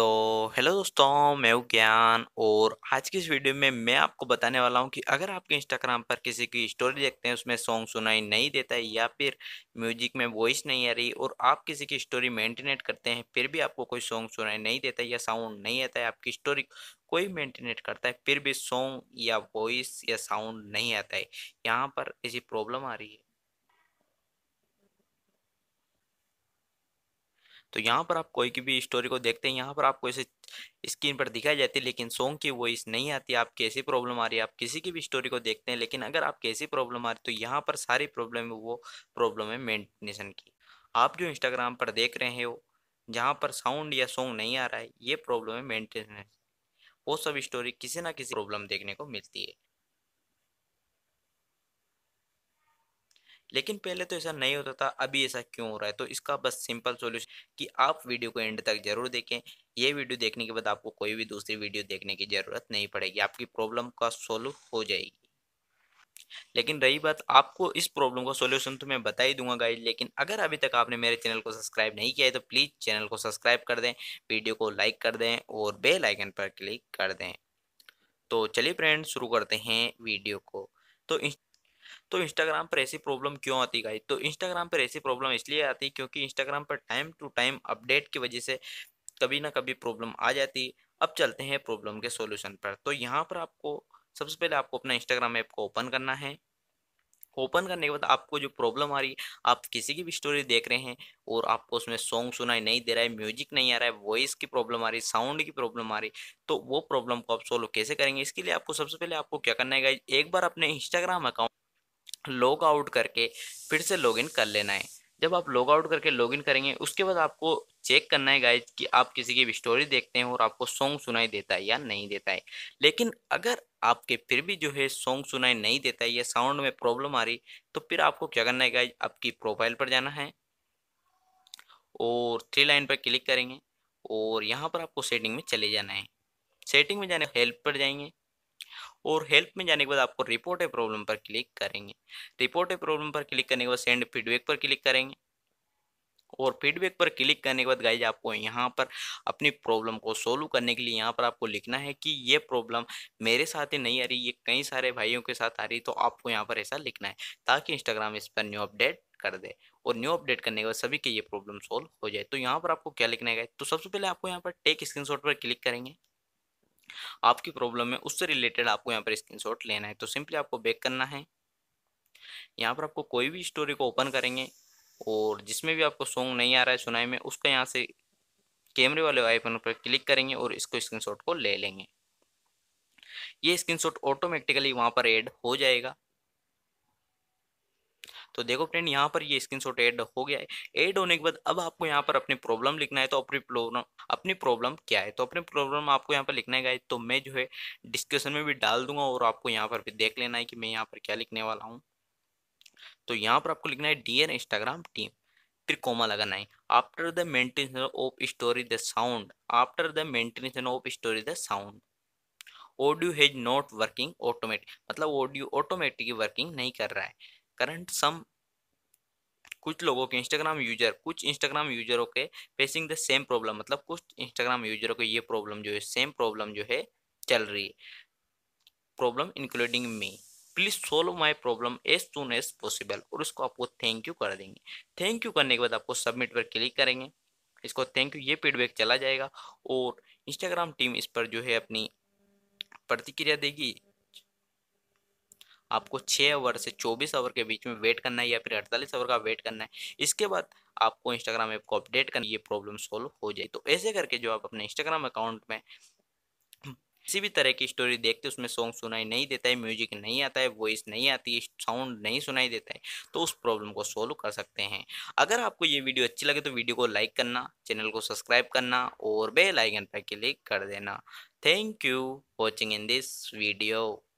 तो हेलो दोस्तों मैं हूँ ज्ञान और आज की इस वीडियो में मैं आपको बताने वाला हूँ कि अगर आपके इंस्टाग्राम पर किसी की स्टोरी देखते हैं उसमें सॉन्ग सुनाई नहीं देता है या फिर म्यूजिक में वॉइस नहीं आ रही और आप किसी की स्टोरी मेंटेनेट करते हैं फिर भी आपको कोई सॉन्ग सुनाई नहीं देता या साउंड नहीं आता है आपकी स्टोरी कोई मेंटेनेट करता है फिर भी सॉन्ग या वॉइस या साउंड नहीं आता है यहाँ पर ऐसी प्रॉब्लम आ रही है तो यहाँ पर आप कोई की भी स्टोरी को देखते हैं यहाँ पर आपको इसे स्क्रीन पर दिखाई जाती है लेकिन सॉन्ग की वॉइस नहीं आती आप कैसी प्रॉब्लम आ रही है आप किसी की भी स्टोरी को देखते हैं लेकिन अगर आप कैसी प्रॉब्लम आ रही तो यहाँ पर सारी प्रॉब्लम वो प्रॉब्लम है मेंटेनेशन की आप जो इंस्टाग्राम पर देख रहे हो जहाँ पर साउंड या सॉन्ग नहीं आ रहा है ये प्रॉब्लम है मेंटेनेंस वो सब स्टोरी किसी ना किसी प्रॉब्लम देखने को मिलती है लेकिन पहले तो ऐसा नहीं होता था अभी ऐसा क्यों हो रहा है तो इसका बस सिंपल सोल्यूशन कि आप वीडियो को एंड तक जरूर देखें ये वीडियो देखने के बाद आपको कोई भी दूसरी वीडियो देखने की ज़रूरत नहीं पड़ेगी आपकी प्रॉब्लम का सोल्व हो जाएगी लेकिन रही बात आपको इस प्रॉब्लम का सोल्यूशन तो मैं बता ही दूंगा गाइड लेकिन अगर अभी तक आपने मेरे चैनल को सब्सक्राइब नहीं किया है तो प्लीज़ चैनल को सब्सक्राइब कर दें वीडियो को लाइक कर दें और बेल आइकन पर क्लिक कर दें तो चलिए फ्रेंड शुरू करते हैं वीडियो को तो तो इंस्टाग्राम पर ऐसी प्रॉब्लम क्यों आती गाई तो इंस्टाग्राम पर ऐसी प्रॉब्लम इसलिए आती क्योंकि इंस्टाग्राम पर टाइम टू टाइम अपडेट की वजह से कभी ना कभी प्रॉब्लम आ जाती अब चलते हैं प्रॉब्लम के सोल्यूशन पर तो यहाँ पर आपको सबसे पहले आपको अपना इंस्टाग्राम ऐप को ओपन करना है ओपन करने के बाद आपको जो प्रॉब्लम आ रही आप किसी की भी स्टोरी देख रहे हैं और आपको उसमें सॉन्ग सुनाई नहीं दे रहा है म्यूजिक नहीं आ रहा है वॉइस की प्रॉब्लम आ रही साउंड की प्रॉब्लम आ रही तो वो प्रॉब्लम को आप सॉल्व कैसे करेंगे इसके लिए आपको सबसे पहले आपको क्या करना है एक बार अपने इंस्टाग्राम अकाउंट लॉग आउट करके फिर से लॉगिन कर लेना है जब आप लॉग आउट करके लॉगिन करेंगे उसके बाद आपको चेक करना है गाइज कि आप किसी की भी स्टोरी देखते हैं और आपको सॉन्ग सुनाई देता है या नहीं देता है लेकिन अगर आपके फिर भी जो है सॉन्ग सुनाई नहीं देता है या साउंड में प्रॉब्लम आ रही तो फिर आपको क्या करना है गाइज आपकी प्रोफाइल पर जाना है और थ्री लाइन पर क्लिक करेंगे और यहाँ पर आपको सेटिंग में चले जाना है सेटिंग में जाने हेल्प पर जाएंगे और हेल्प में जाने के बाद आपको रिपोर्ट ए प्रॉब्लम पर क्लिक करेंगे रिपोर्ट ए प्रॉब्लम पर क्लिक करने के बाद सेंड फीडबैक पर क्लिक करेंगे और फीडबैक पर क्लिक करने के बाद गाइज आपको यहाँ पर अपनी प्रॉब्लम को सोल्व करने के लिए यहाँ पर आपको लिखना है कि ये प्रॉब्लम मेरे साथ ही नहीं आ रही ये कई सारे भाइयों के साथ आ रही तो आपको यहाँ पर ऐसा लिखना है ताकि इंस्टाग्राम इस पर न्यू अपडेट कर दे और न्यू अपडेट करने के बाद सभी की ये प्रॉब्लम सोल्व हो जाए तो यहाँ पर आपको क्या लिखना है तो सबसे पहले आपको यहाँ पर टेक स्क्रीनशॉट पर क्लिक करेंगे आपकी प्रॉब्लम है उससे रिलेटेड आपको यहाँ पर स्क्रीन लेना है तो सिंपली आपको बैक करना है यहाँ पर आपको कोई भी स्टोरी को ओपन करेंगे और जिसमें भी आपको सॉन्ग नहीं आ रहा है सुनाई में उसका यहाँ से कैमरे वाले आइकन पर क्लिक करेंगे और इसको स्क्रीनशॉट को ले लेंगे ये स्क्रीनशॉट ऑटोमेटिकली वहाँ पर ऐड हो जाएगा तो देखो फ्रेंड यहाँ पर ये स्क्रीन शॉट एड हो गया है एड होने के बाद अब आपको यहाँ पर अपनी प्रॉब्लम लिखना है तो अपनी प्रॉब्लम अपनी प्रॉब्लम क्या है तो अपनी प्रॉब्लम आपको यहाँ पर लिखना है तो मैं जो है डिस्क्रिप्शन में भी डाल दूंगा और आपको यहाँ पर भी देख लेना है कि मैं यहाँ पर क्या लिखने वाला हूँ तो यहाँ पर आपको लिखना है डियर इंस्टाग्राम टीम फिर कोमा लगाना है after the maintenance of story the sound after the maintenance of story the sound audio has not working automatic मतलब ऑडियो ऑटोमेटिक वर्किंग नहीं कर रहा है करंट सम कुछ लोगों के इंस्टाग्राम यूजर कुछ इंस्टाग्राम यूजरों के फेसिंग द सेम प्रॉब्लम मतलब कुछ इंस्टाग्राम यूजरों को ये प्रॉब्लम जो है सेम प्रॉब्लम जो है चल रही है problem including me please solve my problem as soon as possible और उसको आपको थैंक यू कर देंगे थैंक यू करने के बाद आपको सबमिट पर क्लिक करेंगे इसको थैंक यू ये फीडबैक चला जाएगा और इंस्टाग्राम टीम इस पर जो है अपनी प्रतिक्रिया देगी आपको छः ओवर से चौबीस ओवर के बीच में वेट करना है या फिर अड़तालीस ओवर का वेट करना है इसके बाद आपको इंस्टाग्राम ऐप को अपडेट करना ये प्रॉब्लम सॉल्व हो जाए तो ऐसे करके जो आप अपने इंस्टाग्राम अकाउंट में किसी भी तरह की स्टोरी देखते उसमें सॉन्ग सुनाई नहीं देता है म्यूजिक नहीं आता है वॉइस नहीं आती है साउंड नहीं सुनाई देता है तो उस प्रॉब्लम को सॉल्व कर सकते हैं अगर आपको ये वीडियो अच्छी लगे तो वीडियो को लाइक करना चैनल को सब्सक्राइब करना और बेल आइकन पर क्लिक कर देना thank you watching in this video